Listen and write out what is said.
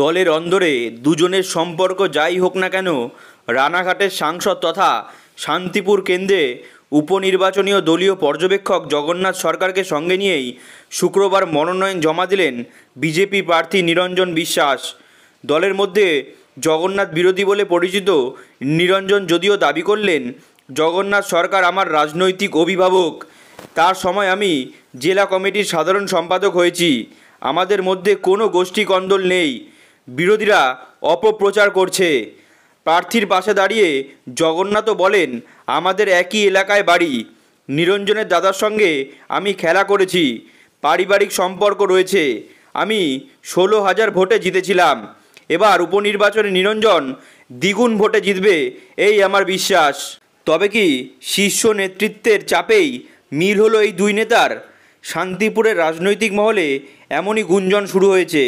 দলের অন্দরে দুজনের সম্পর্ক যাই হোক না কেন রানাঘাটের সাংসদ তথা শান্তিপুর কেন্দ্রে উপনির্বাচনীয় দলীয় পর্যবেক্ষক জগন্নাথ সরকারকে সঙ্গে নিয়েই শুক্রবার মনোনয়ন জমা দিলেন বিজেপি প্রার্থী নিরঞ্জন বিশ্বাস দলের মধ্যে জগন্নাথ বিরোধী বলে পরিচিত নিরঞ্জন যদিও দাবি করলেন জগন্নাথ সরকার আমার রাজনৈতিক অভিভাবক তার সময় আমি জেলা কমিটির সাধারণ সম্পাদক হয়েছি আমাদের মধ্যে কোনো গোষ্ঠী কন্দল নেই বিরোধীরা অপপ্রচার করছে প্রার্থীর পাশে দাঁড়িয়ে জগন্নাথও বলেন আমাদের একই এলাকায় বাড়ি নিরঞ্জনের দাদার সঙ্গে আমি খেলা করেছি পারিবারিক সম্পর্ক রয়েছে আমি ষোলো হাজার ভোটে জিতেছিলাম এবার উপনির্বাচনে নিরঞ্জন দ্বিগুণ ভোটে জিতবে এই আমার বিশ্বাস তবে কি শীর্ষ নেতৃত্বের চাপেই মিল হলো এই দুই নেতার শান্তিপুরের রাজনৈতিক মহলে এমনই গুঞ্জন শুরু হয়েছে